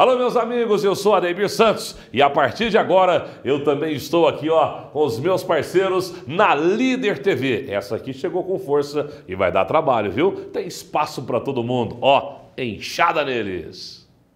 Alô, meus amigos, eu sou Ademir Santos e a partir de agora eu também estou aqui ó, com os meus parceiros na Líder TV. Essa aqui chegou com força e vai dar trabalho, viu? Tem espaço para todo mundo. Ó, enxada neles!